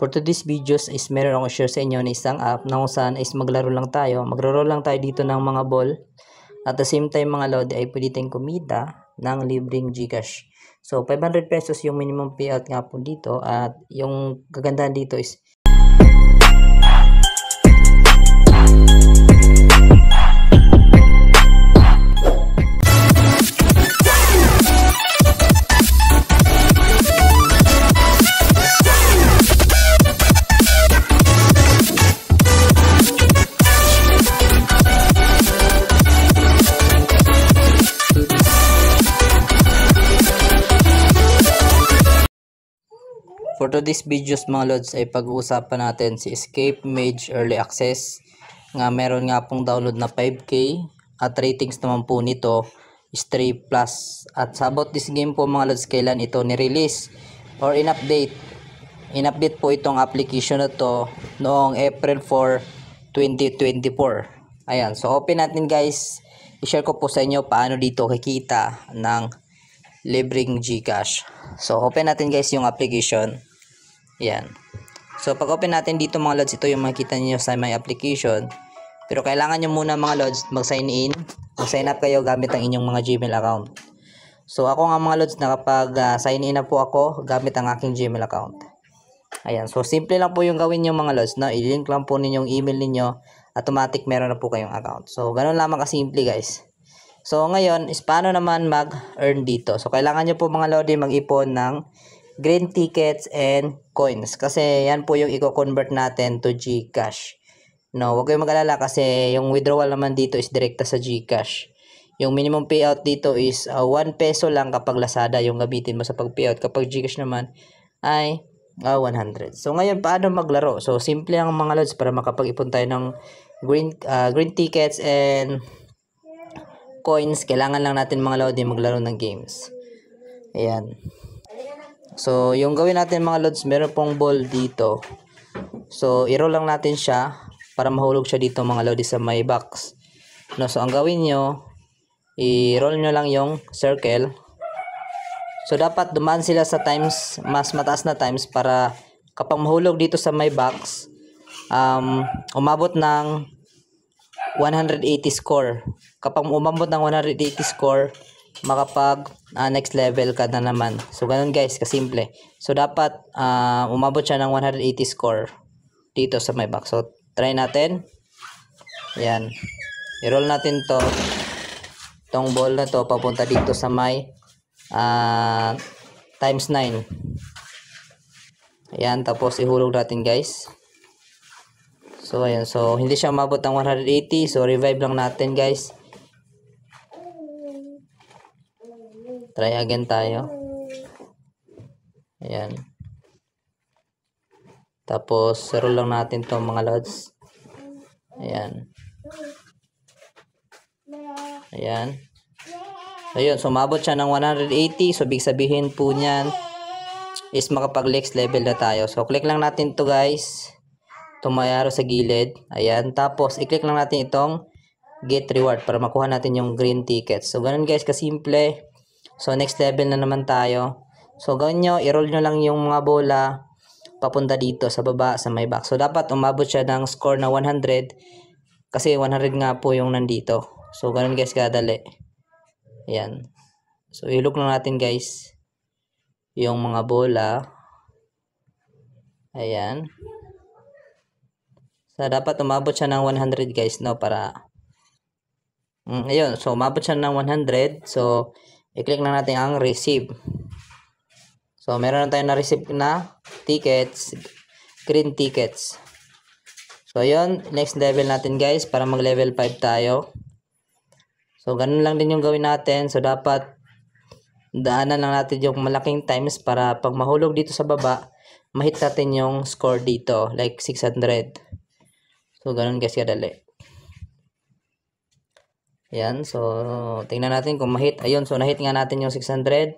For today's videos is meron akong share sa inyo na isang app na kung saan is maglaro lang tayo. Magro-roll lang tayo dito ng mga ball. At the same time mga lodi ay pwede tayong kumita ng libreng Gcash. So 500 pesos yung minimum payout nga po dito at yung kagandahan dito is For today's videos mga lods ay pag-uusapan natin si Escape Mage Early Access nga meron nga pong download na 5k at ratings naman po nito is 3 plus at sa about this game po mga lods kailan ito ni-release or in-update in-update po itong application na to noong April 4, 2024 ayan so open natin guys i-share ko po sa inyo paano dito kikita ng libreng Gcash so open natin guys yung application yan. So, pag open natin dito mga lods, ito yung makikita niyo sa my application. Pero kailangan nyo muna mga lods mag-sign in. Mag-sign up kayo gamit ang inyong mga Gmail account. So, ako nga mga lods, nakapag-sign ah, in na po ako gamit ang aking Gmail account. Ayan. So, simple lang po yung gawin nyo mga lods. No? I-link lang po ninyong email ninyo. Automatic meron na po kayong account. So, ganun lamang kasimple guys. So, ngayon, is paano naman mag-earn dito? So, kailangan nyo po mga lodi mag-ipon ng green tickets, and coins. Kasi yan po yung i-convert natin to GCash. No, wag kayong mag-alala kasi yung withdrawal naman dito is direkta sa GCash. Yung minimum payout dito is uh, ah, 1 peso lang kapag Lazada yung gamitin mo sa pag-payout. Kapag GCash naman ay uh, ah, 100. So ngayon paano maglaro? So simple ang mga lods para makapag-ipon tayo ng green, uh, green tickets and coins. Kailangan lang natin mga lodi eh, maglaro ng games. Ayan. So, yung gawin natin mga lods, meron pong ball dito. So, i-roll lang natin siya para mahulog siya dito mga lods sa may box. No, so, ang gawin nyo, i-roll nyo lang yung circle. So, dapat dumaan sila sa times, mas mataas na times para kapag mahulog dito sa may box, um, umabot ng 180 score. Kapag umabot ng 180 score, makapag uh, next level ka na naman. So, ganun guys, kasimple. So, dapat uh, umabot siya ng 180 score dito sa my box. So, try natin. Yan. I-roll natin to. Tong ball na to papunta dito sa my uh, ah, times 9. Ayan, tapos ihulog natin guys. So, ayan. So, hindi siya umabot ng 180. So, revive lang natin guys. Try again tayo. Ayan. Tapos, zero lang natin to mga lods. Ayan. Ayan. Ayun, sumabot siya ng 180. So, big sabihin po niyan is makapag-lex level na tayo. So, click lang natin to guys. Tumayaro sa gilid. Ayan. Tapos, i-click lang natin itong get reward para makuha natin yung green tickets. So, ganun guys, kasimple. So, next level na naman tayo. So, gawin nyo, i-roll nyo lang yung mga bola papunta dito sa baba sa may back. So, dapat umabot siya ng score na 100 kasi 100 nga po yung nandito. So, ganun guys kadali. Ayan. So, ilook lang natin guys yung mga bola. Ayan. So, dapat umabot siya ng 100 guys, no? Para... Mm, ayun. So, umabot siya ng 100. So, i-click na natin ang receive. So, meron na tayong na-receive na tickets, green tickets. So, ayun, next level natin guys para mag-level 5 tayo. So, ganun lang din yung gawin natin. So, dapat daanan lang natin yung malaking times para pag mahulog dito sa baba, mahit natin yung score dito, like 600. So, ganun guys kadali. Yan, so tingnan natin kung ma-hit. Ayun, so na-hit nga natin yung 600.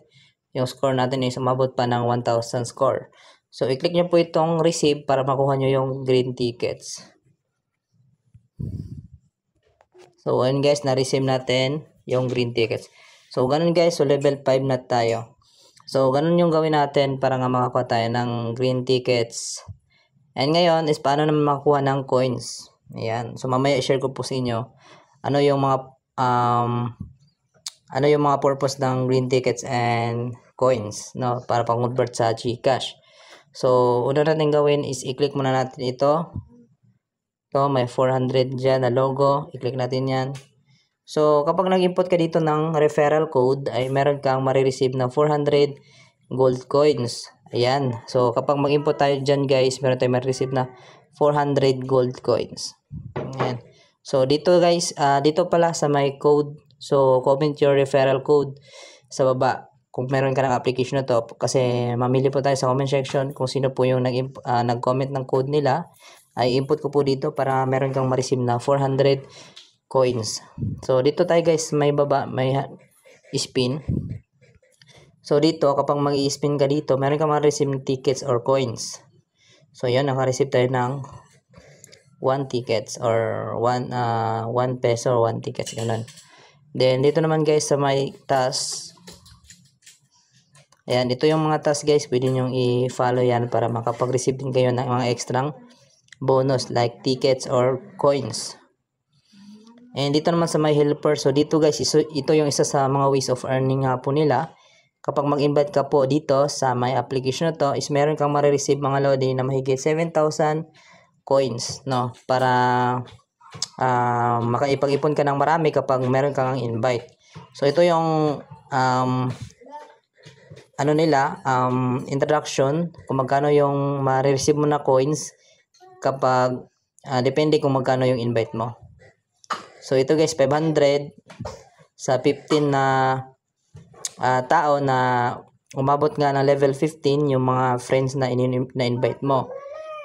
Yung score natin is umabot pa ng 1,000 score. So i-click nyo po itong receive para makuha nyo yung green tickets. So ayun guys, na-receive natin yung green tickets. So ganun guys, so level 5 na tayo. So ganun yung gawin natin para nga makakuha tayo ng green tickets. And ngayon is paano naman makuha ng coins. Ayan, so mamaya i share ko po sa inyo ano yung mga um, ano yung mga purpose ng green tickets and coins no para pang-convert sa GCash. So, una natin gawin is i-click muna natin ito. to may 400 dyan na logo. I-click natin yan. So, kapag nag-input ka dito ng referral code, ay meron kang marireceive na 400 gold coins. Ayan. So, kapag mag-input tayo dyan guys, meron tayong marireceive na 400 gold coins. Ayan. So, dito guys, uh, dito pala sa my code. So, comment your referral code sa baba kung meron ka ng application na to. Kasi mamili po tayo sa comment section kung sino po yung nag, uh, ah, nag-comment ng code nila. Ay input ko po dito para meron kang ma-receive na 400 coins. So, dito tayo guys, may baba, may spin. So, dito, kapag mag-i-spin ka dito, meron kang ma-receive tickets or coins. So, yun, naka-receive tayo ng 1 tickets or 1 uh, 1 peso or 1 tickets ganun. Then dito naman guys sa my task Ayan, ito yung mga task guys, pwede nyo i-follow yan para makapag-receive din kayo ng mga extra bonus like tickets or coins. And dito naman sa my helper, so dito guys, ito yung isa sa mga ways of earning nga po nila. Kapag mag-invite ka po dito sa my application na to, is meron kang marireceive mga lodi na mahigit 7,000 coins, no? Para uh, makaipag-ipon ka ng marami kapag meron kang invite. So, ito yung um, ano nila, um, introduction, kung magkano yung ma-receive mo na coins kapag, uh, depende kung magkano yung invite mo. So, ito guys, 500 sa 15 na uh, tao na umabot nga ng level 15 yung mga friends na, in- na invite mo.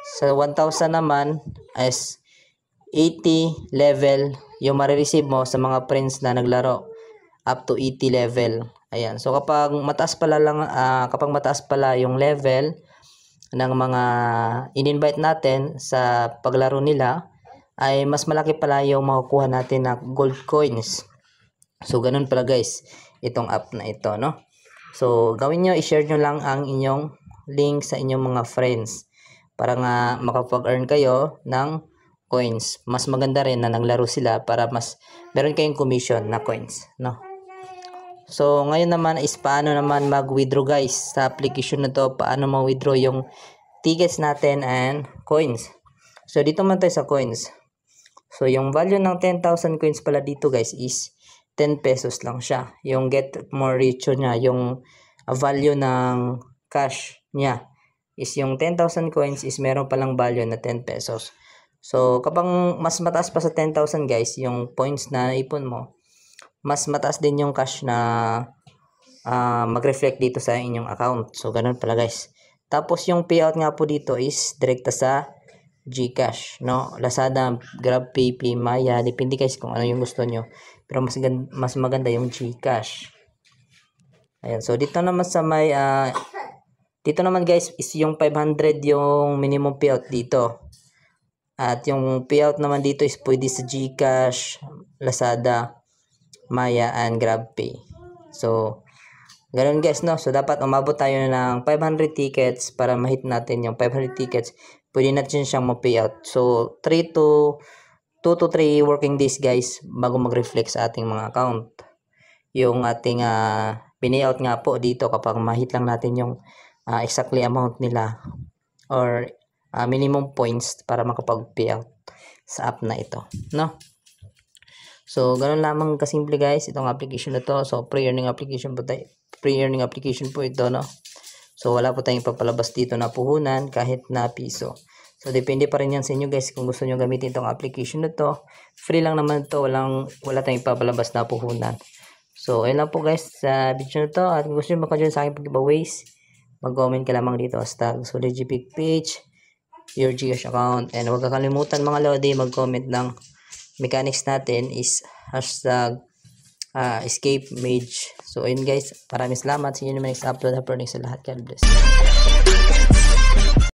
Sa 1,000 naman is 80 level yung marireceive mo sa mga friends na naglaro up to 80 level. Ayan. So kapag mataas pala lang uh, kapag mataas pala yung level ng mga in-invite natin sa paglaro nila ay mas malaki pala yung makukuha natin na gold coins. So ganun pala guys itong app na ito no. So gawin niyo i-share niyo lang ang inyong link sa inyong mga friends para nga makapag-earn kayo ng coins. Mas maganda rin na naglaro sila para mas meron kayong commission na coins, no? So, ngayon naman is paano naman mag-withdraw guys sa application na to, paano ma-withdraw yung tickets natin and coins. So, dito man tayo sa coins. So, yung value ng 10,000 coins pala dito guys is 10 pesos lang siya. Yung get more richer niya, yung value ng cash niya is yung 10,000 coins is meron palang value na 10 pesos. So, kapag mas mataas pa sa 10,000 guys, yung points na ipon mo, mas mataas din yung cash na uh, mag-reflect dito sa inyong account. So, ganun pala guys. Tapos, yung payout nga po dito is direkta sa GCash, no? Lazada, GrabPay, Maya, depende guys kung ano yung gusto nyo. Pero mas, mas maganda yung GCash. Ayan, so dito naman sa may uh, dito naman guys is yung 500 yung minimum payout dito. At yung payout naman dito is pwede sa GCash, Lazada, Maya, and GrabPay. So, ganun guys no. So, dapat umabot tayo ng 500 tickets para ma-hit natin yung 500 tickets. Pwede natin siyang ma-payout. So, 3 to 2 to 3 working days guys bago mag-reflect sa ating mga account. Yung ating uh, pinayout nga po dito kapag mahit lang natin yung uh, exactly amount nila or uh, minimum points para makapag-payout sa app na ito. No? So, ganun lamang kasimple guys, itong application na to. So, pre-earning application po tayo. Pre-earning application po ito, no? So, wala po tayong papalabas dito na puhunan kahit na piso. So, depende pa rin yan sa inyo guys kung gusto nyo gamitin itong application na to. Free lang naman to, walang, wala tayong papalabas na puhunan. So, ayun lang po guys sa video na to. At kung gusto nyo makajoin sa aking pag-giveaways, mag-comment ka lamang dito as tag Solid Pic page, your Gcash account, and huwag kakalimutan mga lodi, mag-comment ng mechanics natin is hashtag uh, escape mage. So, ayun guys, maraming salamat. sa inyo in the next upload. Happy sa lahat. God bless.